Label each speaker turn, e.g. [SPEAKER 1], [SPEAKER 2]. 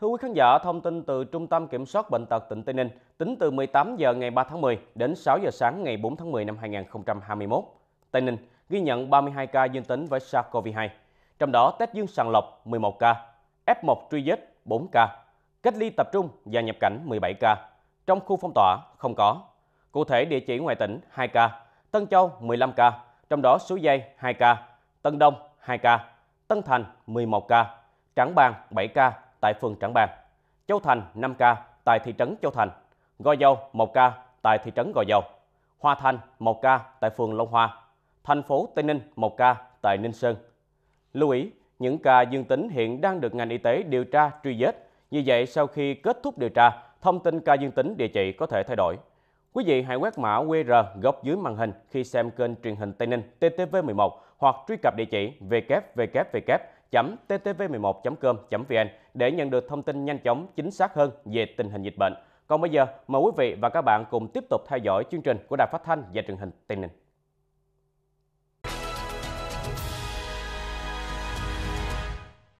[SPEAKER 1] Thưa quý khán giả, thông tin từ Trung tâm Kiểm soát Bệnh tật tỉnh Tây Ninh tính từ 18 giờ ngày 3 tháng 10 đến 6 giờ sáng ngày 4 tháng 10 năm 2021. Tây Ninh ghi nhận 32 ca dương tính với SARS-CoV-2, trong đó test dương sàng lọc 11 ca, F1 truy vết 4 ca, cách ly tập trung và nhập cảnh 17 ca, trong khu phong tỏa không có. Cụ thể địa chỉ ngoài tỉnh 2 ca, Tân Châu 15 ca, trong đó Suối Dây 2 ca, Tân Đông 2 ca, Tân Thành 11 ca, Trảng Bàng 7 ca tại phường Trảng Bàng, Châu Thành 5 ca tại thị trấn Châu Thành, Gò Dầu 1 ca tại thị trấn Gò Dầu, Hoa Thành 1 ca tại phường Long Hoa, thành phố Tây Ninh 1 ca tại Ninh Sơn. Lưu ý, những ca dương tính hiện đang được ngành y tế điều tra truy vết. Như vậy, sau khi kết thúc điều tra, thông tin ca dương tính địa chỉ có thể thay đổi. Quý vị hãy quét mã QR góc dưới màn hình khi xem kênh truyền hình Tây Ninh TTV11 hoặc truy cập địa chỉ www www.ttv11.com.vn để nhận được thông tin nhanh chóng, chính xác hơn về tình hình dịch bệnh. Còn bây giờ, mời quý vị và các bạn cùng tiếp tục theo dõi chương trình của Đài Phát Thanh và truyền hình Tây Ninh.